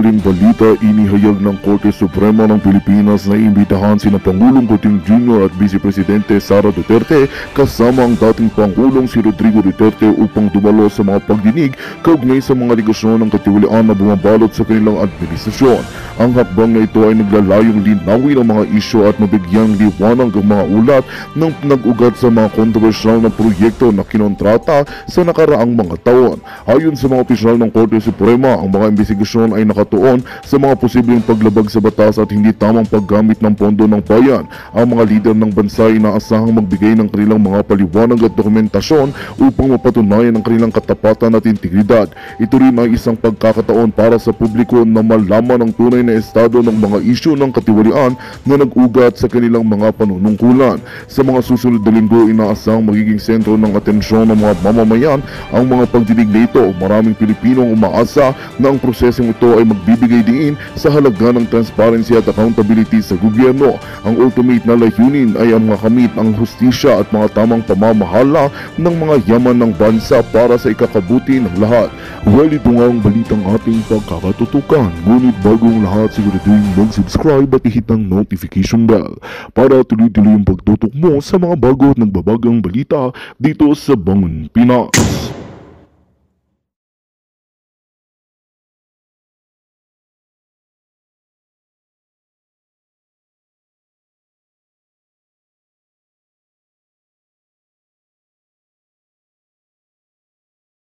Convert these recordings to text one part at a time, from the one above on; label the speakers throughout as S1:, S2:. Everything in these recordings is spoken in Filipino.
S1: huling balita, inihayag ng Korte Suprema ng Pilipinas na imbitahan sina Pangulong Kuting Jr. at Vice Presidente Sara Duterte kasama ang dating Pangulong si Rodrigo Duterte upang dumalo sa mga pagdinig kaugnay sa mga negosyon ng katiwalian na bumabalot sa kanilang administrasyon. Ang hakbang na ito ay naglalayong linawin ang mga isyo at mabigyang liwanag ang mga ulat ng nag-ugat sa mga kontrobersyal na proyekto na kinontrata sa nakaraang mga taon. Ayon sa mga opisyal ng Korte Suprema, ang mga investigasyon ay nakat pagkakataon sa mga posibleng paglabag sa batas at hindi tamang paggamit ng pondo ng bayan. Ang mga lider ng bansa ay inaasahang magbigay ng kanilang mga paliwanag at dokumentasyon upang mapatunayan ang kanilang katapatan at integridad. Ito rin ay isang pagkakataon para sa publiko na malaman ang tunay na estado ng mga isyo ng katiwalian na nag-ugat sa kanilang mga panunungkulan. Sa mga susunod na linggo, inaasahang magiging sentro ng atensyon ng mga mamamayan ang mga pagdinig nito. Maraming Pilipinong umaasa na ang prosesong ito ay mag nagbibigay diin sa halaga ng transparency at accountability sa gobyerno. Ang ultimate na layunin ay ang makamit ang hustisya at mga tamang pamamahala ng mga yaman ng bansa para sa ikakabuti ng lahat. Well, ito nga ang balitang ating pagkakatutukan. Ngunit bago ang lahat, siguraduhin mag-subscribe at ihit ang notification bell para tuloy-tuloy ang pagtutok mo sa mga bago at nagbabagang balita dito sa Bangon Pinas.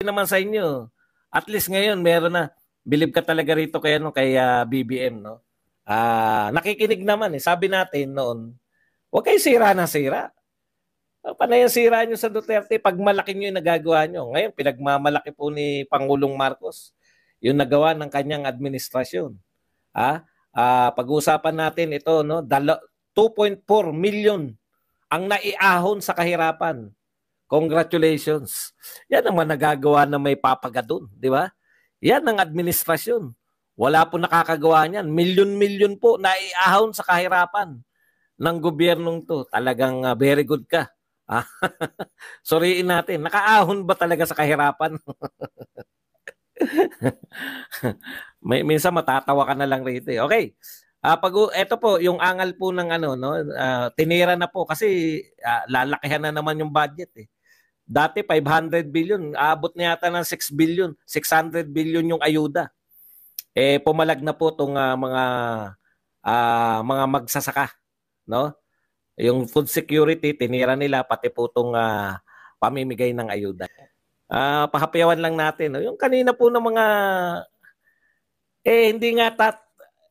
S2: naman sa inyo. At least ngayon, meron na. Believe ka talaga rito kay, ano, kay uh, ah, BBM, no? Uh, nakikinig naman, eh. sabi natin noon, huwag kayo sira na sira. Ah, panay ang sira nyo sa Duterte pag malaki nyo yung nagagawa nyo. Ngayon, pinagmamalaki po ni Pangulong Marcos yung nagawa ng kanyang administrasyon. Ha? ah pag uusapan natin ito, no? 2.4 million ang naiahon sa kahirapan Congratulations. Yan ang managagawa na may papaga doon, di ba? Yan ang administrasyon. Wala po nakakagawa niyan. Milyon-milyon po na iahon sa kahirapan ng gobyernong to. Talagang uh, very good ka. Ah, Soriin natin. Nakaahon ba talaga sa kahirapan? May minsan matatawa ka na lang rito. Eh. Okay. Uh, ah, pag ito po yung angal po ng ano no, uh, tinira na po kasi uh, lalakihan na naman yung budget eh. Dati 500 billion, aabot na yata ng 6 billion, 600 billion yung ayuda. Eh pumalag na po tong uh, mga uh, mga magsasaka, no? Yung food security tinira nila pati po tong uh, pamimigay ng ayuda. Uh, pahapyawan lang natin. No? Yung kanina po ng mga eh hindi nga tat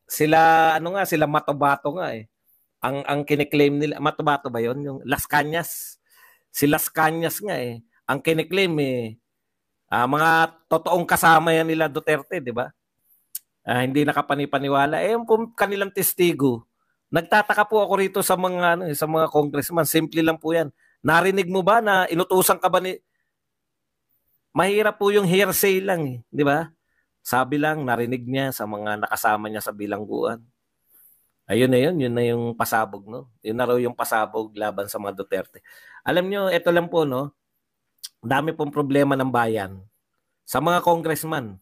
S2: sila ano nga sila Matobato nga eh. Ang ang kiniklaim nila Matobato ba 'yon yung Las Cañas? si Las Cañas nga eh, ang kiniklaim eh, uh, mga totoong kasama yan nila Duterte, di ba? Uh, hindi nakapanipaniwala. Eh, yung kanilang testigo, nagtataka po ako rito sa mga ano, eh, sa mga congressman, simple lang po yan. Narinig mo ba na inutusan ka ba ni Mahirap po yung hearsay lang, eh, di ba? Sabi lang narinig niya sa mga nakasama niya sa bilangguan. Ayun na yun, yun na yung pasabog, no? Yun na raw yung pasabog laban sa mga Duterte. Alam nyo, ito lang po, no? Dami pong problema ng bayan. Sa mga congressman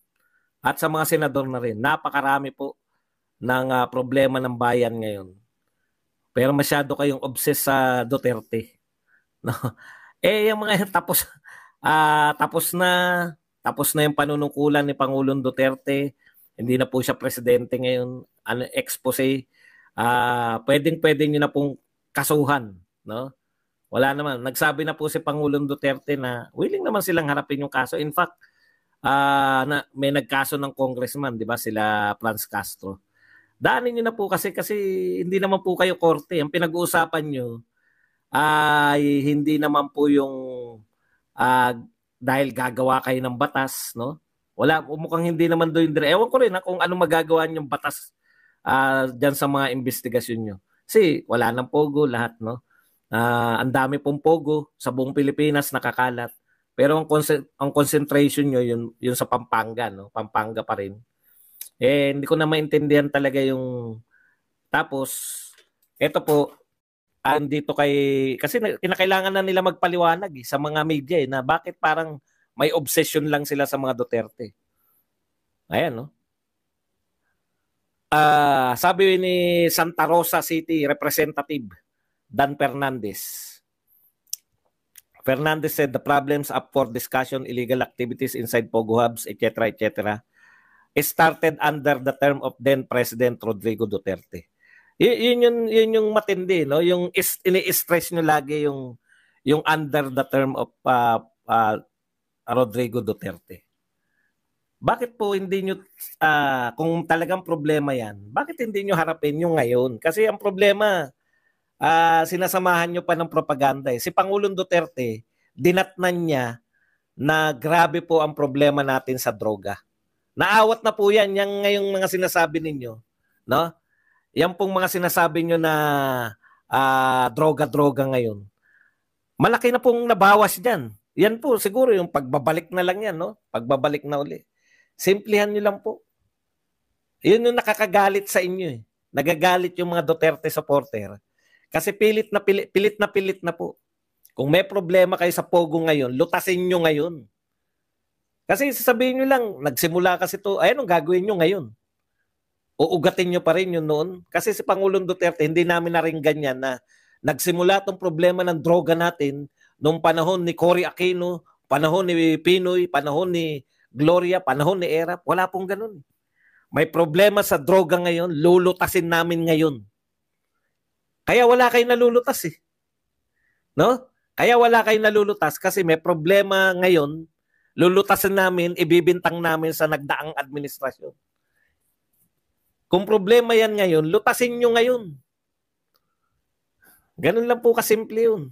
S2: at sa mga senador na rin, napakarami po ng uh, problema ng bayan ngayon. Pero masyado kayong obsessed sa Duterte. No? Eh, yung mga tapos, uh, tapos na, tapos na yung panunungkulan ni Pangulong Duterte. Hindi na po siya presidente ngayon. Ano, expose ah, pwedeng-pwede niyo na pong kasuhan, no? Wala naman. Nagsabi na po si Pangulong Duterte na willing naman silang harapin yung kaso. In fact, uh, na, may nagkaso ng congressman, di ba, sila Franz Castro. Daanin niyo na po kasi kasi hindi naman po kayo korte. Ang pinag-uusapan niyo ay hindi naman po yung uh, dahil gagawa kayo ng batas, no? Wala, mukhang hindi naman doon. dire. Ewan ko rin ha, kung ano magagawa yung batas uh, dyan sa mga investigasyon nyo. Kasi wala nang pogo lahat, no? Uh, ang dami pong pogo sa buong Pilipinas nakakalat. Pero ang, con- ang concentration nyo, yun, yun sa Pampanga, no? Pampanga pa rin. Eh, hindi ko na maintindihan talaga yung... Tapos, eto po, ah, andito kay... Kasi kinakailangan na nila magpaliwanag eh, sa mga media eh, na bakit parang may obsession lang sila sa mga Duterte. Ayan, no? Uh, sabi ni Santa Rosa City Representative Dan Fernandez, Fernandez said the problems up for discussion, illegal activities inside Pogo hubs, etc., etc., started under the term of then President Rodrigo Duterte. Y- yun, yun, yun yung matindi, no? Yung is- ini-stress nyo lagi yung, yung under the term of uh, uh, Rodrigo Duterte bakit po hindi nyo, uh, kung talagang problema yan, bakit hindi nyo harapin yung ngayon? Kasi ang problema, uh, sinasamahan nyo pa ng propaganda. Eh. Si Pangulong Duterte, dinatnan niya na grabe po ang problema natin sa droga. Naawat na po yan, yung ngayong mga sinasabi ninyo. No? Yan pong mga sinasabi nyo na uh, droga-droga ngayon. Malaki na pong nabawas dyan. Yan po siguro yung pagbabalik na lang yan, no? Pagbabalik na uli. Simplihan nyo lang po. Yun yung nakakagalit sa inyo eh. Nagagalit yung mga Duterte supporter. Kasi pilit na pilit, pilit na pilit na po. Kung may problema kayo sa Pogo ngayon, lutasin nyo ngayon. Kasi sasabihin nyo lang, nagsimula kasi to, ayun ang gagawin nyo ngayon. Uugatin nyo pa rin yun noon. Kasi si Pangulong Duterte, hindi namin na rin ganyan na nagsimula tong problema ng droga natin noong panahon ni Cory Aquino, panahon ni Pinoy, panahon ni Gloria, panahon ni Era, wala pong ganun. May problema sa droga ngayon, lulutasin namin ngayon. Kaya wala kayong nalulutas eh. No? Kaya wala kayong nalulutas kasi may problema ngayon, lulutasin namin, ibibintang namin sa nagdaang administrasyon. Kung problema yan ngayon, lutasin nyo ngayon. Ganun lang po kasimple yun.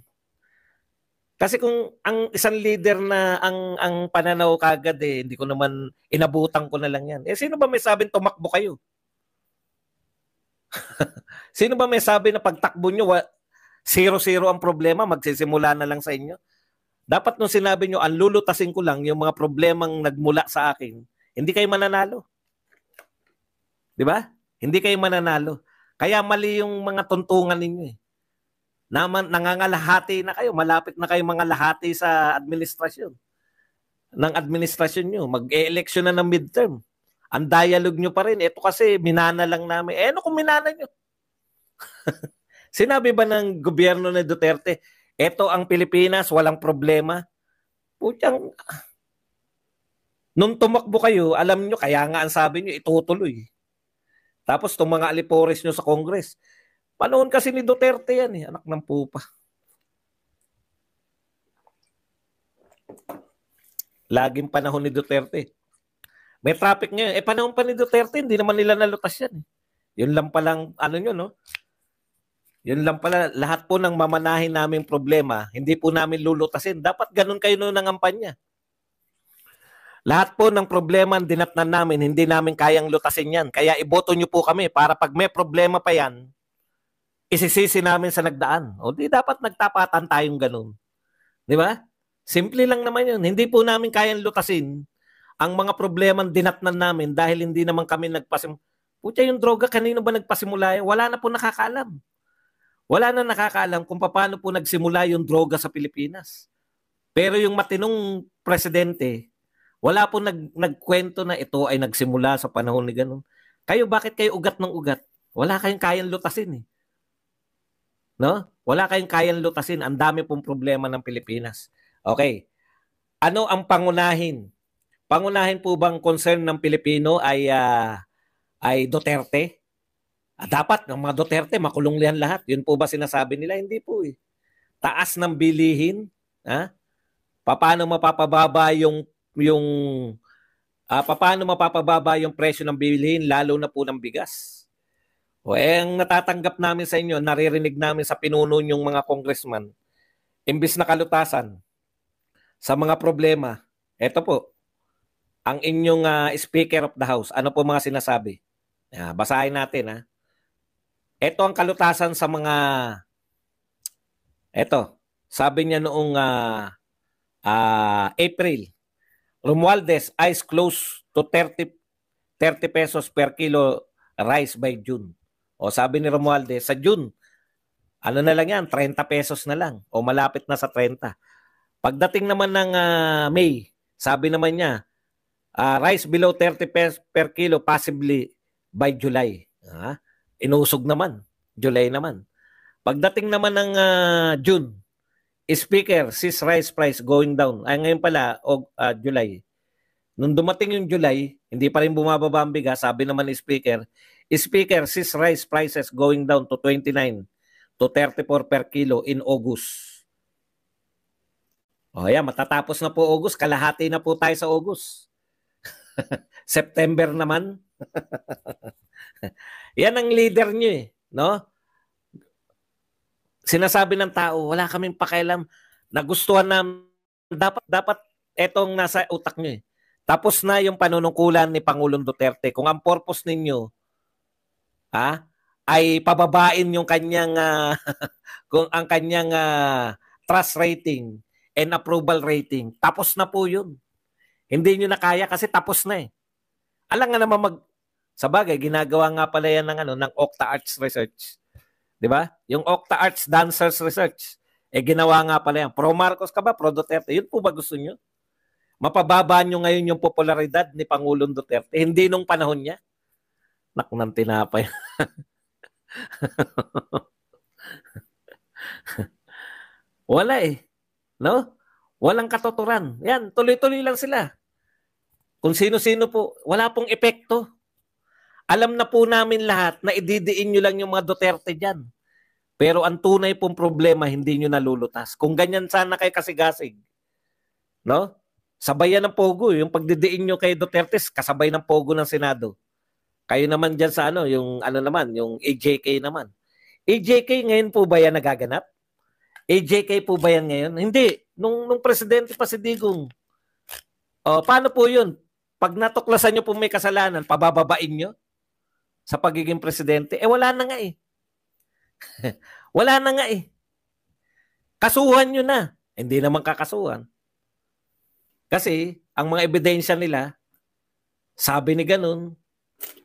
S2: Kasi kung ang isang leader na ang ang pananaw kagad eh, hindi ko naman inabutan ko na lang yan. Eh sino ba may sabing tumakbo kayo? sino ba may sabi na pagtakbo nyo, zero-zero ang problema, magsisimula na lang sa inyo? Dapat nung sinabi nyo, ang lulutasin ko lang yung mga problemang nagmula sa akin, hindi kayo mananalo. Di ba? Hindi kayo mananalo. Kaya mali yung mga tuntungan ninyo eh naman nangangalahati na kayo, malapit na kayo mga lahati sa administrasyon. Ng administrasyon nyo, mag-election na ng midterm. Ang dialogue nyo pa rin, ito kasi minana lang namin. Eh, ano kung minana nyo? Sinabi ba ng gobyerno ni Duterte, ito ang Pilipinas, walang problema? Putyang, nung tumakbo kayo, alam nyo, kaya nga ang sabi nyo, itutuloy. Tapos itong mga alipores nyo sa Congress, Panahon kasi ni Duterte yan eh, anak ng pupa. Laging panahon ni Duterte. May traffic ngayon. Eh, panahon pa ni Duterte, hindi naman nila nalutas yan. Eh. Yun lang palang, ano nyo, no? Yun lang pala, lahat po ng mamanahin naming problema, hindi po namin lulutasin. Dapat ganun kayo noon ng kampanya. Lahat po ng problema ang dinatnan namin, hindi namin kayang lutasin yan. Kaya iboto nyo po kami para pag may problema pa yan, isisisi namin sa nagdaan. O di dapat nagtapatan tayong ganun. Di ba? Simple lang naman yun. Hindi po namin kayang lutasin ang mga problema dinatnan namin dahil hindi naman kami nagpasimula. Putya yung droga, kanino ba nagpasimula? Wala na po nakakaalam. Wala na nakakaalam kung paano po nagsimula yung droga sa Pilipinas. Pero yung matinong presidente, wala po nag, nagkwento na ito ay nagsimula sa panahon ni ganun. Kayo, bakit kayo ugat ng ugat? Wala kayong kayang lutasin eh. No? Wala kayong kayang lutasin. Ang dami pong problema ng Pilipinas. Okay. Ano ang pangunahin? Pangunahin po bang concern ng Pilipino ay uh, ay Duterte? Ah, dapat ng mga Duterte makulong liyan lahat. Yun po ba sinasabi nila? Hindi po eh. Taas ng bilihin, ha? Paano mapapababa yung yung uh, ah, paano mapapababa yung presyo ng bilihin lalo na po ng bigas? O eh, ang natatanggap namin sa inyo, naririnig namin sa pinuno yung mga congressman, imbis na kalutasan sa mga problema, eto po, ang inyong uh, Speaker of the House, ano po mga sinasabi? Uh, basahin natin ha. Ah. Ito ang kalutasan sa mga Eto, sabi niya noong uh, uh, April, Romualdez, eyes close to 30, 30 pesos per kilo rice by June. O sabi ni Romualde, sa June, ano na lang yan, 30 pesos na lang. O malapit na sa 30. Pagdating naman ng uh, May, sabi naman niya, uh, rice below 30 pesos per kilo possibly by July. Uh, inusog naman. July naman. Pagdating naman ng uh, June, speaker sis rice price going down. Ay ngayon pala, og, uh, July. Nung dumating yung July, hindi pa rin bumababa ang bigas. Sabi naman ni speaker, Speaker sees rice prices going down to 29 to 34 per kilo in August. O oh, yan, matatapos na po August. Kalahati na po tayo sa August. September naman. yan ang leader niyo eh. No? Sinasabi ng tao, wala kaming pakialam. Nagustuhan na Dapat, dapat etong nasa utak niyo eh. Tapos na yung panunungkulan ni Pangulong Duterte. Kung ang purpose ninyo ha, ay pababain yung kanyang uh, kung ang kanyang uh, trust rating and approval rating. Tapos na po 'yun. Hindi niyo na kaya kasi tapos na eh. Alam nga naman mag sa bagay, ginagawa nga pala yan ng, ano, ng Octa Arts Research. Di ba? Yung Octa Arts Dancers Research. Eh, ginawa nga pala yan. Pro Marcos ka ba? Pro Duterte? Yun po ba gusto nyo? Mapababa nyo ngayon yung popularidad ni Pangulong Duterte. Hindi nung panahon niya snack ng tinapay. Wala eh. No? Walang katuturan. Yan, tuloy-tuloy lang sila. Kung sino-sino po, wala pong epekto. Alam na po namin lahat na ididiin nyo lang yung mga Duterte dyan. Pero ang tunay pong problema, hindi nyo nalulutas. Kung ganyan sana kayo kasigasig, no? Sabayan ng Pogo. Yung pagdidiin nyo kay Duterte, kasabay ng Pogo ng Senado. Kayo naman dyan sa ano, yung ano naman, yung AJK naman. AJK ngayon po ba yan nagaganap? AJK po ba yan ngayon? Hindi. Nung, nung presidente pa si Digong, uh, paano po yun? Pag natuklasan nyo po may kasalanan, pabababain nyo sa pagiging presidente? Eh wala na nga eh. wala na nga eh. Kasuhan nyo na. Hindi naman kakasuhan. Kasi ang mga ebidensya nila, sabi ni ganun,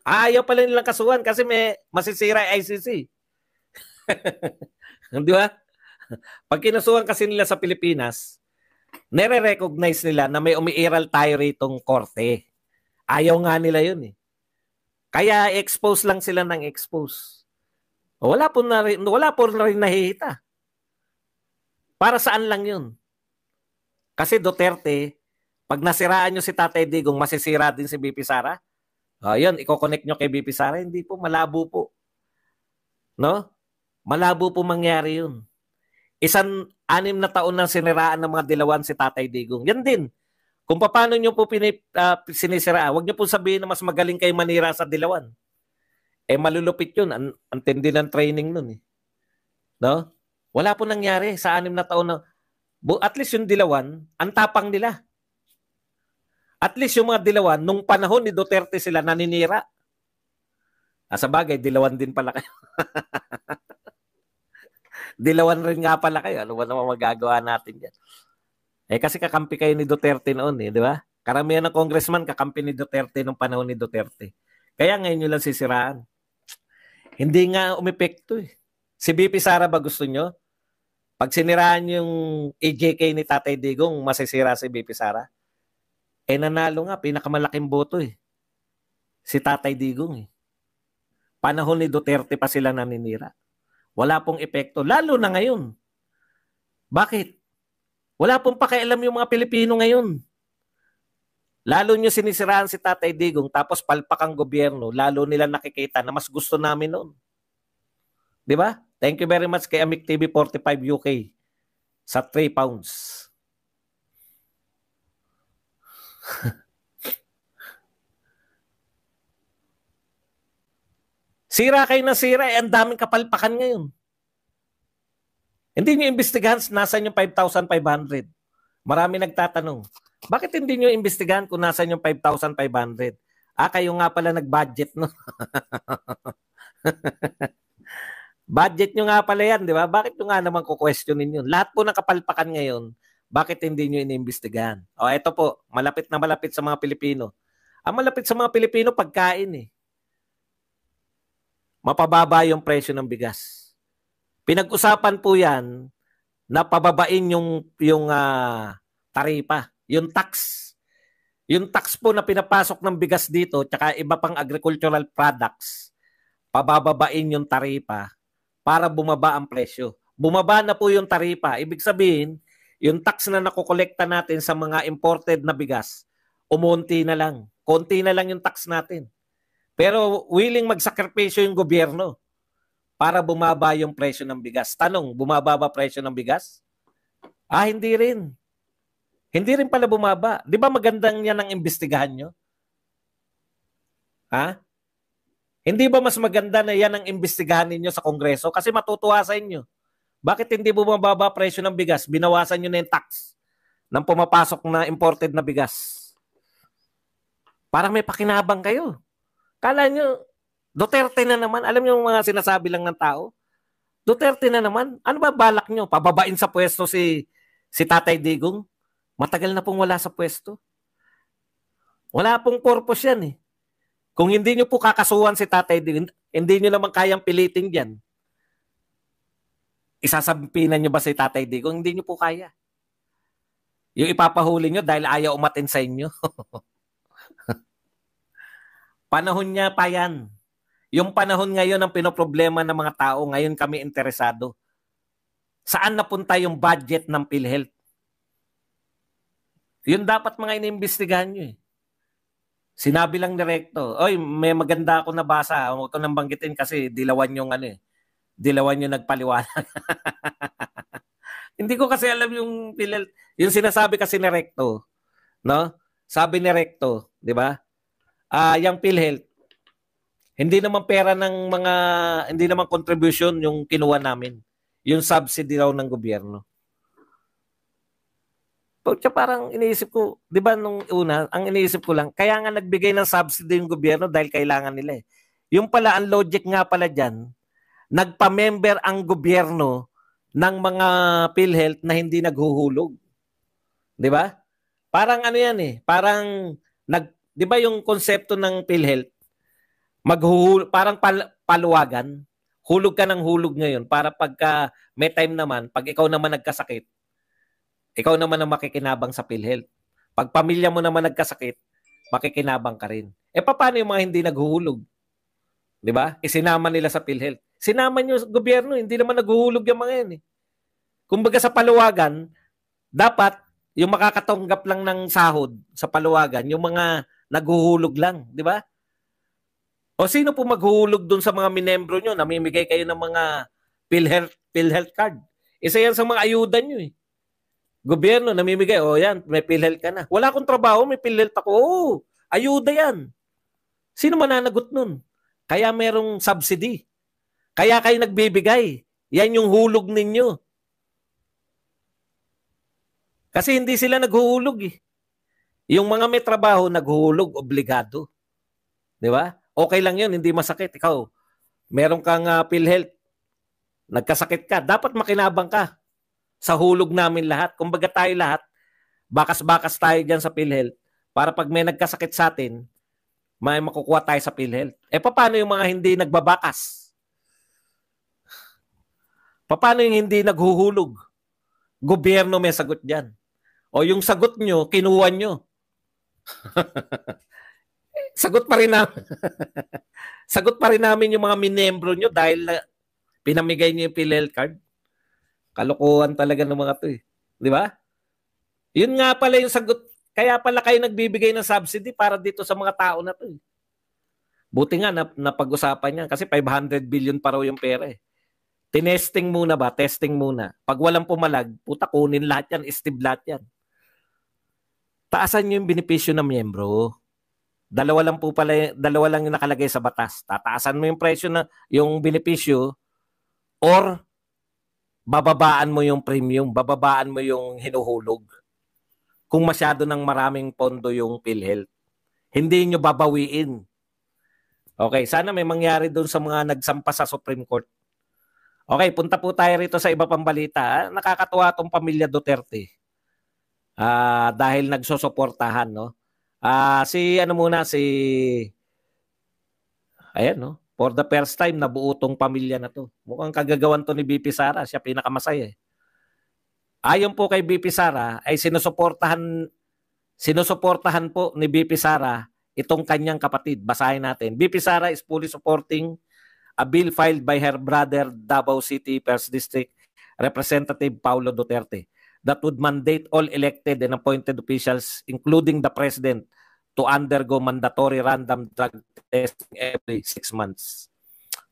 S2: Ah, ayaw pala nilang kasuhan kasi may masisira ICC. Hindi ba? Pag kinasuhan kasi nila sa Pilipinas, nire-recognize nila na may umiiral tayo ritong korte. Ayaw nga nila yun eh. Kaya expose lang sila ng expose. Wala po na rin, wala po na rin nahihita. Para saan lang yun? Kasi Duterte, pag nasiraan nyo si Tatay Digong, masisira din si BP Sara? Uh, yun, i-connect nyo kay BP Sara. Hindi po, malabo po. No? Malabo po mangyari yun. Isang anim na taon nang siniraan ng mga dilawan si Tatay Digong. Yan din. Kung paano nyo po pinip, uh, ah, sinisiraan, huwag nyo po sabihin na mas magaling kayo manira sa dilawan. Eh malulupit yun. Ang, ang tindi ng training nun eh. No? Wala po nangyari sa anim na taon na at least yung dilawan, ang tapang nila. At least yung mga dilawan, nung panahon ni Duterte sila naninira. Ah, sa bagay, dilawan din pala kayo. dilawan rin nga pala kayo. Ano ba naman magagawa natin yan? Eh kasi kakampi kayo ni Duterte noon eh, di ba? Karamihan ng congressman kakampi ni Duterte nung panahon ni Duterte. Kaya ngayon nyo lang sisiraan. Hindi nga umepekto eh. Si BP Sara ba gusto nyo? Pag siniraan yung AJK ni Tatay Digong, masisira si BP Sara? Eh nanalo nga, pinakamalaking boto eh. Si Tatay Digong eh. Panahon ni Duterte pa sila naninira. Wala pong epekto, lalo na ngayon. Bakit? Wala pong pakialam yung mga Pilipino ngayon. Lalo nyo sinisiraan si Tatay Digong tapos palpak ang gobyerno, lalo nila nakikita na mas gusto namin noon. Di ba? Thank you very much kay Amic TV 45 UK sa 3 pounds. sira kay na sira, eh, ang daming kapalpakan ngayon. Hindi nyo imbestigahan nasan yung 5,500. Marami nagtatanong, bakit hindi nyo imbestigahan kung nasan yung 5,500? Ah, kayo nga pala nag-budget, no? Budget nyo nga pala yan, di ba? Bakit nyo nga naman kukwestiyonin yun? Lahat po ng kapalpakan ngayon, bakit hindi nyo inimbestigahan? O, ito po, malapit na malapit sa mga Pilipino. Ang malapit sa mga Pilipino, pagkain eh. Mapababa yung presyo ng bigas. Pinag-usapan po yan na pababain yung, yung uh, taripa, yung tax. Yung tax po na pinapasok ng bigas dito, tsaka iba pang agricultural products, pabababain yung taripa para bumaba ang presyo. Bumaba na po yung taripa. Ibig sabihin, yung tax na nakokolekta natin sa mga imported na bigas, umunti na lang. Konti na lang yung tax natin. Pero willing magsakripisyo yung gobyerno para bumaba yung presyo ng bigas. Tanong, bumaba ba presyo ng bigas? Ah, hindi rin. Hindi rin pala bumaba. Di ba magandang yan ang imbestigahan nyo? Ha? Hindi ba mas maganda na yan ang imbestigahan ninyo sa Kongreso? Kasi matutuwa sa inyo. Bakit hindi po bumababa presyo ng bigas? Binawasan nyo na yung tax ng pumapasok na imported na bigas. Parang may pakinabang kayo. Kala nyo, Duterte na naman. Alam nyo yung mga sinasabi lang ng tao? Duterte na naman. Ano ba balak nyo? Pababain sa pwesto si, si Tatay Digong? Matagal na pong wala sa pwesto. Wala pong purpose yan eh. Kung hindi nyo po kakasuhan si Tatay Digong, hindi nyo naman kayang pilitin dyan. Isasampinan nyo ba si Tatay Digong? Hindi nyo po kaya. Yung ipapahuli nyo dahil ayaw umatin sa inyo. panahon niya pa yan. Yung panahon ngayon ang pinoproblema ng mga tao, ngayon kami interesado. Saan napunta yung budget ng PhilHealth? Yun dapat mga inimbestigahan nyo eh. Sinabi lang direkto, oy, may maganda ako nabasa. Huwag ko nang banggitin kasi dilawan yung ano eh. Dilawan yung nagpaliwanag. Hindi ko kasi alam yung yung sinasabi kasi ni Recto, no? Sabi ni Recto, 'di ba? Ah, uh, yung PhilHealth hindi naman pera ng mga hindi naman contribution yung kinuha namin. Yung subsidy raw ng gobyerno. Pagka parang iniisip ko, 'di ba nung una, ang iniisip ko lang, kaya nga nagbigay ng subsidy yung gobyerno dahil kailangan nila eh. Yung pala ang logic nga pala diyan, nagpa-member ang gobyerno ng mga PhilHealth na hindi naghuhulog. 'Di ba? Parang ano 'yan eh, parang nag 'di ba yung konsepto ng PhilHealth maghuhul parang pal, paluwagan, hulog ka ng hulog ngayon para pagka may time naman, pag ikaw naman nagkasakit, ikaw naman ang makikinabang sa PhilHealth. Pag pamilya mo naman nagkasakit, makikinabang ka rin. E paano yung mga hindi naghuhulog? 'Di ba? Isinama nila sa PhilHealth Sinama niyo sa gobyerno, hindi naman naguhulog yung mga yan eh. Kumbaga sa paluwagan, dapat yung makakatanggap lang ng sahod sa paluwagan, yung mga naghuhulog lang, di ba? O sino po maghuhulog doon sa mga minembro nyo? Namimigay kayo ng mga PhilHealth, PhilHealth card. Isa yan sa mga ayuda nyo eh. Gobyerno, namimigay, o oh, yan, may PhilHealth ka na. Wala akong trabaho, may PhilHealth ako. Oo, ayuda yan. Sino mananagot nun? Kaya merong subsidy. Kaya kayo nagbibigay. Yan yung hulog ninyo. Kasi hindi sila naghuhulog eh. Yung mga may trabaho, naghuhulog, obligado. Di ba? Okay lang yun, hindi masakit. Ikaw, meron kang uh, PhilHealth, nagkasakit ka, dapat makinabang ka sa hulog namin lahat. Kung Kumbaga tayo lahat, bakas-bakas tayo dyan sa PhilHealth para pag may nagkasakit sa atin, may makukuha tayo sa PhilHealth. Eh paano yung mga hindi nagbabakas? Paano yung hindi naghuhulog? Gobyerno may sagot dyan. O yung sagot nyo, kinuha nyo. sagot pa rin namin. sagot pa rin namin yung mga minembro nyo dahil na pinamigay nyo yung PhilHealth card. Kalokohan talaga ng mga to eh. Di ba? Yun nga pala yung sagot. Kaya pala kayo nagbibigay ng subsidy para dito sa mga tao na to eh. Buti nga na, napag-usapan niya kasi 500 billion pa raw yung pera eh. Tinesting muna ba? Testing muna. Pag walang pumalag, puta kunin lahat yan, Steve lahat yan. Taasan nyo yung benepisyo ng miyembro. Dalawa lang po pala, dalawa lang yung nakalagay sa batas. Tataasan mo yung presyo na yung benepisyo or bababaan mo yung premium, bababaan mo yung hinuhulog. Kung masyado ng maraming pondo yung PhilHealth, hindi nyo babawiin. Okay, sana may mangyari doon sa mga nagsampa sa Supreme Court Okay, punta po tayo rito sa iba pang balita. Nakakatuwa tong pamilya Duterte. Ah, uh, dahil nagsusuportahan, no? Ah, uh, si ano muna si Ayan, no? For the first time nabuo tong pamilya na to. Mukhang kagagawan to ni BP Sara, siya pinakamasaya. Eh. Ayon po kay BP Sara ay sinusuportahan sinusuportahan po ni BP Sara itong kanyang kapatid. Basahin natin. BP Sara is fully supporting a bill filed by her brother Davao City First District Representative Paulo Duterte that would mandate all elected and appointed officials including the president to undergo mandatory random drug testing every six months.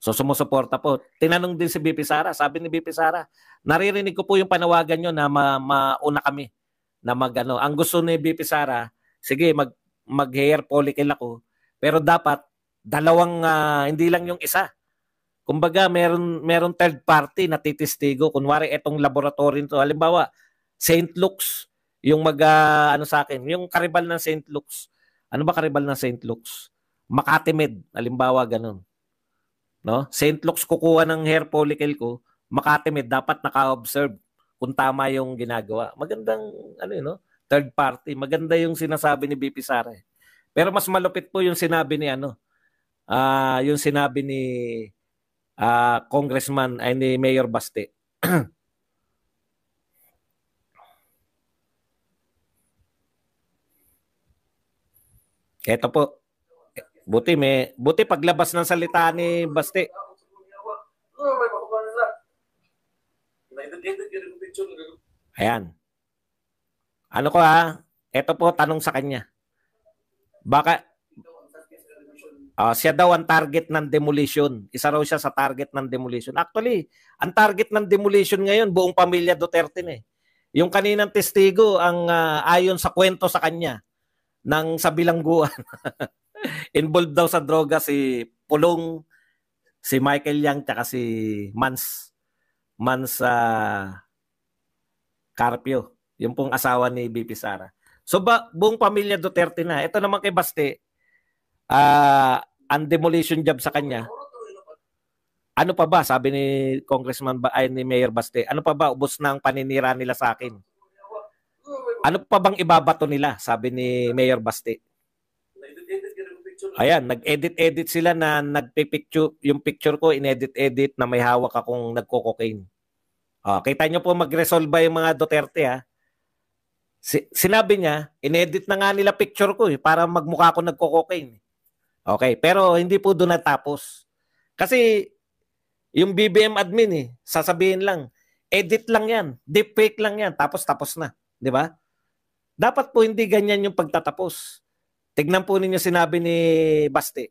S2: So sumusuporta po. Tinanong din si BP Sara, sabi ni BP Sara, naririnig ko po yung panawagan nyo na ma mauna kami na magano. Ang gusto ni BP Sara, sige mag mag hair follicle ako, pero dapat dalawang uh, hindi lang yung isa. Kumbaga, meron, meron third party na titistigo. Kunwari, itong laboratory nito. Halimbawa, St. Luke's, yung mag, uh, ano sa akin, yung karibal ng St. Luke's. Ano ba karibal ng St. Luke's? Makati Med, halimbawa, ganun. No? St. Luke's kukuha ng hair follicle ko, Makati Med, dapat naka-observe kung tama yung ginagawa. Magandang, ano yun, no? third party. Maganda yung sinasabi ni BP Sara. Pero mas malupit po yung sinabi ni ano, uh, yung sinabi ni uh, Congressman ay ni Mayor Baste. Ito po. Buti may buti paglabas ng salita ni Baste. Ayan. Ano ko ha? Ito po tanong sa kanya. Baka Uh, siya daw ang target ng demolition. Isa raw siya sa target ng demolition. Actually, ang target ng demolition ngayon, buong pamilya Duterte na eh. Yung kaninang testigo, ang uh, ayon sa kwento sa kanya, ng sa bilangguan, involved daw sa droga si Pulong, si Michael Yang, tsaka si Mans, Mans uh, Carpio. Yung pong asawa ni BP Sara. So ba, buong pamilya Duterte na. Ito naman kay Basti, uh, ang demolition job sa kanya, ano pa ba, sabi ni Congressman ba, ay, ni Mayor Baste, ano pa ba, ubos na ang paninira nila sa akin. Ano pa bang ibabato nila, sabi ni Mayor Baste. Ayan, nag-edit-edit sila na nagpipicture, yung picture ko, inedit-edit na may hawak akong nagko-cocaine. Oh, kita nyo po mag-resolve yung mga Duterte ha. Ah. Si- sinabi niya, inedit na nga nila picture ko eh, para magmukha ko nagko-cocaine. Okay, pero hindi po doon natapos. Kasi yung BBM admin eh, sasabihin lang, edit lang yan, deepfake lang yan, tapos tapos na. Di ba? Dapat po hindi ganyan yung pagtatapos. Tignan po ninyo sinabi ni Basti.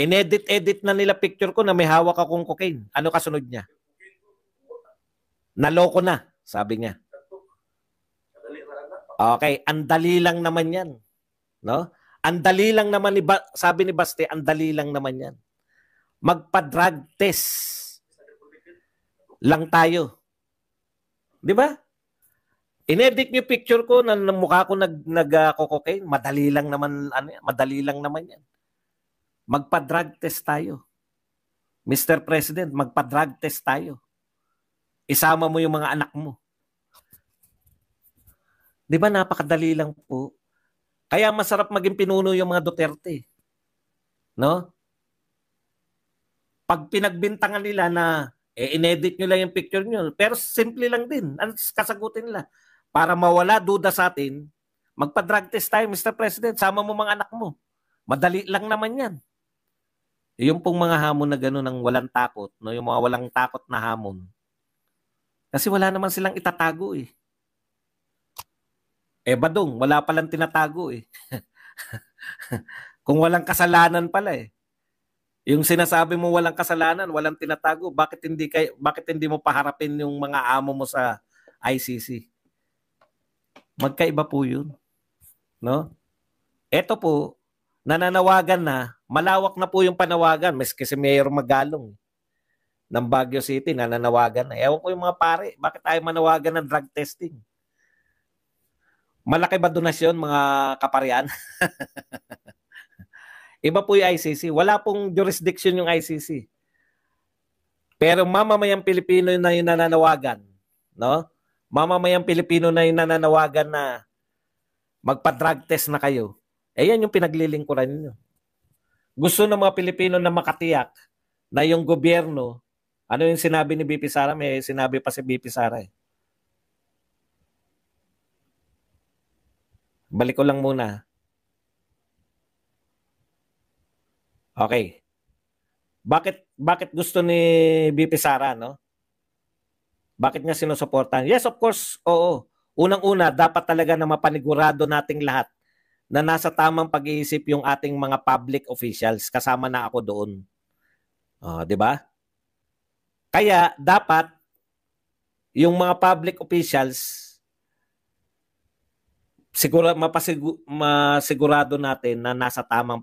S2: Inedit-edit na nila picture ko na may hawak akong cocaine. Ano kasunod niya? Naloko na, sabi niya. Okay, andali lang naman yan. No? Ang dali lang naman ni ba- sabi ni Baste, ang dali lang naman 'yan. Magpa-drug test lang tayo. 'Di ba? Inedit niyo picture ko na mukha ko nag nag uh, cocaine, madali lang naman ano, madali lang naman 'yan. Magpa-drug test tayo. Mr. President, magpa-drug test tayo. Isama mo yung mga anak mo. 'Di ba napakadali lang po kaya masarap maging pinuno yung mga Duterte. No? Pag pinagbintangan nila na eh, inedit nyo lang yung picture nyo. Pero simple lang din. Ang kasagutin nila. Para mawala duda sa atin, magpa-drug test tayo, Mr. President. Sama mo mga anak mo. Madali lang naman yan. Yung pong mga hamon na gano'n ng walang takot, no? yung mga walang takot na hamon. Kasi wala naman silang itatago eh. Eh, Badong, wala palang tinatago eh. Kung walang kasalanan pala eh. Yung sinasabi mo walang kasalanan, walang tinatago, bakit hindi kay bakit hindi mo paharapin yung mga amo mo sa ICC? Magkaiba po 'yun. No? Ito po nananawagan na, malawak na po yung panawagan, mas kasi Mayor Magalong eh, ng Baguio City nananawagan na. Ewan ko yung mga pare, bakit tayo manawagan ng drug testing? Malaki ba donasyon mga kaparian? Iba po yung ICC. Wala pong jurisdiction yung ICC. Pero mamamayang Pilipino na yung nananawagan. No? Mamamayang Pilipino na yung nananawagan na magpa-drug test na kayo. Eh yan yung pinaglilingkuran ninyo. Gusto ng mga Pilipino na makatiyak na yung gobyerno, ano yung sinabi ni BP Sara? May sinabi pa si BP Sara eh. Balik ko lang muna. Okay. Bakit bakit gusto ni BP Sara no? Bakit niya sinusuportahan? Yes, of course. Oo. Unang-una, dapat talaga na mapanigurado nating lahat na nasa tamang pag-iisip yung ating mga public officials. Kasama na ako doon. Uh, 'di ba? Kaya dapat yung mga public officials siguro mapasigur, masigurado natin na nasa tamang